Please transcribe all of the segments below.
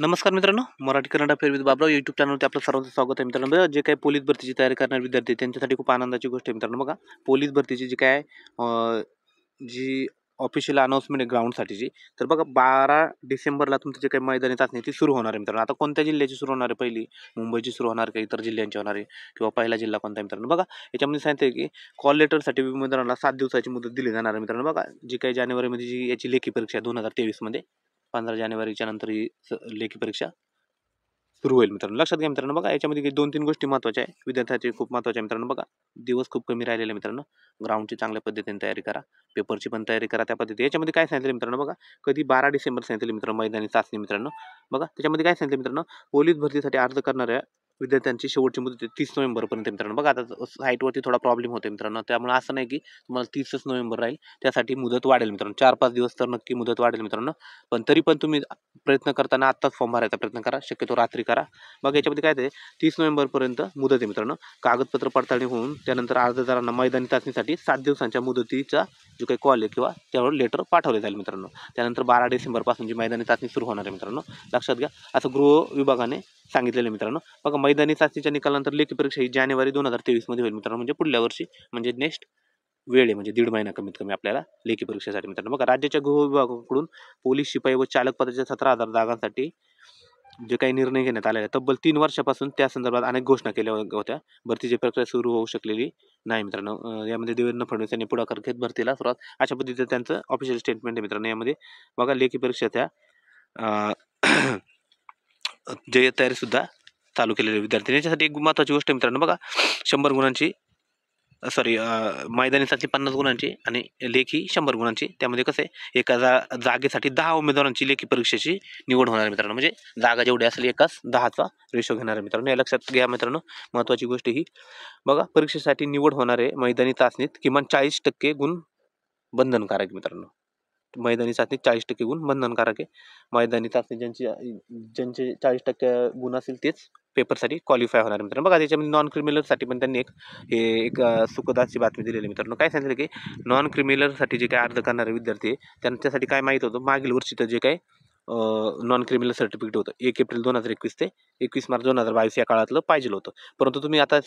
नमस्कार मित्रांनो मराठी कर्नाटक फेर विथ बाबराव यूट्यूब चॅनलवरती आपलं सर्वांचं स्वागत आहे मित्रांनो जे काही पोलीस भरतीची तयारी करणारे विद्यार्थी त्यांच्यासाठी खूप आनंदाची गोष्ट आहे मित्रांनो बघा पोलीस भरतीची जी काय जी ऑफिशियल अनाऊन्समेंट आहे ग्राउंडसाठीची तर बघा बारा डिसेंबरला तुमचं जे काही मैदानी चाचणी ती सुरू होणार आहे मित्रांनो आता कोणत्या जिल्ह्याची सुरू होणार आहे पहिली मुंबईची सुरू होणार काही इतर जिल्ह्यांची होणार आहे किंवा पहिला जिल्हा कोणता मित्रांनो बघा याच्यामध्ये सांगते की कॉल लेटरसाठी मित्रांना सात दिवसाची मुदत दिली जाणार आहे मित्रांनो बघा जी काही जानेवारीमध्ये जी याची लेखी परीक्षा आहे दोन हजार तेवीसमध्ये पंधरा जानेवारीच्या नंतर ही लेखी परीक्षा सुरू होईल मित्रांनो लक्षात घ्या मित्रांनो बघा याच्यामध्ये दोन तीन गोष्टी महत्त्वाच्या आहे विद्यार्थ्याचे खूप महत्त्वाच्या मित्रांनो बघा दिवस खूप कमी राहिलेले मित्रांनो ग्राउंडची चांगल्या पद्धतीने तयारी करा पेपरची पण तयारी करा त्या पद्धती याच्यामध्ये काय सांगितलं मित्रांनो बघा कधी बारा डिसेंबर सांगितले मित्रांनो मैदानी चाचणी मित्रांनो बघा त्याच्यामध्ये काय सांगितलं मित्रांनो पोलीस भरतीसाठी अर्ज करणाऱ्या विद्यार्थ्यांची शेवटची मुदत तीस नोव्हेंबरपर्यंत मित्रांनो बघा आता साईटवरती थोडा प्रॉब्लेम होतो मित्रांनो त्यामुळे असं नाही की तुम्हाला तीसच नोव्हेंबर राहील त्यासाठी मुदत वाढेल मित्रांनो चार पाच दिवस तर नक्की मुदत वाढेल मित्रांनो पण तरी पण तुम्ही प्रयत्न करताना आत्ताच फॉर्म भरायचा प्रयत्न करा शक्यतो रात्री करा बघा याच्यामध्ये काय ते तीस नोव्हेंबरपर्यंत मुदत आहे मित्रांनो कागदपत्र पडताळणी होऊन त्यानंतर अर्जदारांना मैदानी चाचणीसाठी सात दिवसांच्या मुदतीचा जो काही कॉल आहे किंवा त्यावर लेटर पाठवले जाईल मित्रांनो त्यानंतर बारा डिसेंबरपासून जी मैदानी चाचणी सुरू होणार आहे मित्रांनो लक्षात घ्या असं गृह विभागाने सांगितलेलं मित्रांनो बघा मैदानी चाचणीच्या निकालानंतर लेखी परीक्षा ही जानेवारी दोन हजार तेवीसमध्ये होईल मित्रांनो म्हणजे पुढल्या वर्षी म्हणजे नेक्स्ट वेळ आहे म्हणजे दीड महिना कमीत कमी आपल्याला लेखी परीक्षेसाठी मित्रांनो बघा राज्याच्या गृह विभागाकडून पोलीस शिपाई व चालक पदाच्या सतरा हजार जागांसाठी जे काही निर्णय घेण्यात आलेले तब्बल तीन वर्षापासून त्या संदर्भात अनेक घोषणा केल्या होत्या भरतीची प्रक्रिया सुरू होऊ शकलेली नाही मित्रांनो यामध्ये देवेंद्र फडणवीस यांनी पुढाकार घेत भरतीला सुरुवात अशा पद्धतीचं त्यांचं ऑफिशियल स्टेटमेंट आहे मित्रांनो यामध्ये बघा लेखी परीक्षा त्या जय सुद्धा चालू केलेले विद्यार्थी याच्यासाठी एक महत्त्वाची गोष्ट मित्रांनो बघा शंभर गुणांची सॉरी मैदानी साठी पन्नास गुणांची आणि लेखी शंभर गुणांची त्यामध्ये कसं आहे एका जा जागेसाठी दहा उमेदवारांची लेखी परीक्षेची निवड होणार आहे मित्रांनो म्हणजे जागा जेवढी असेल एकाच दहाचा रेशो घेणार आहे मित्रांनो या लक्षात घ्या मित्रांनो महत्त्वाची गोष्ट ही बघा परीक्षेसाठी निवड होणारे मैदानी चाचणीत किमान चाळीस टक्के गुण बंधनकारक मित्रांनो मैदानी चाचणी चाळीस टक्के गुण बंधनकारक आहे मैदानी चाचणी ज्यांची ज्यांचे चाळीस टक्के गुण असतील तेच पेपरसाठी क्वालिफाय होणार मित्रांनो बघा त्याच्यामध्ये नॉन क्रिमिनलसाठी पण त्यांनी एक हे एक सुखदाची बातमी दिलेली मित्रांनो काय सांगितलं की नॉन क्रिमिनलसाठी जे काय अर्ज करणारे विद्यार्थी आहे त्यांच्यासाठी काय माहीत होतं मागील वर्षीचं जे काय नॉन क्रिमिनल सर्टिफिकेट होतं एक एप्रिल दोन हजार एकवीस ते एकवीस मार्च दोन हजार बावीस या काळातलं पाहिजे होतं परंतु तुम्ही आता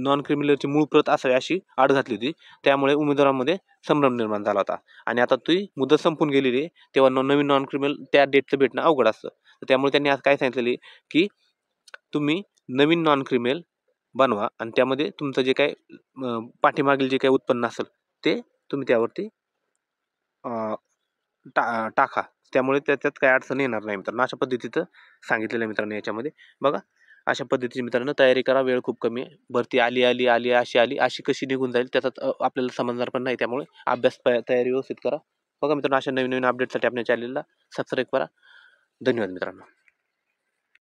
नॉन क्रिमिनलची मूळ प्रत असावी अशी आड घातली होती त्यामुळे उमेदवारांमध्ये संभ्रम निर्माण झाला होता आणि आता ती मुदत संपून गेलेली तेव्हा नवीन नॉन क्रिमिनल त्या डेटचं भेटणं अवघड असतं तर त्यामुळे त्यांनी आज काय सांगितलेली की तुम्ही नवीन नॉन क्रिमिनल बनवा आणि त्यामध्ये तुमचं जे काय पाठीमागील जे काही उत्पन्न असेल ते तुम्ही त्यावरती टा टाका त्यामुळे त्याच्यात काही अडचण येणार नाही मित्रांनो अशा पद्धतीचं सांगितलेलं आहे मित्रांनो याच्यामध्ये बघा अशा पद्धतीची मित्रांनो तयारी करा वेळ खूप कमी आहे भरती आली आली आली अशी आली अशी कशी निघून जाईल त्याचा आपल्याला समजणार पण नाही त्यामुळे अभ्यास तयारी व्यवस्थित करा बघा मित्रांनो अशा नवीन नवीन अपडेटसाठी आपल्या चॅनलला सबस्क्राईब करा धन्यवाद मित्रांनो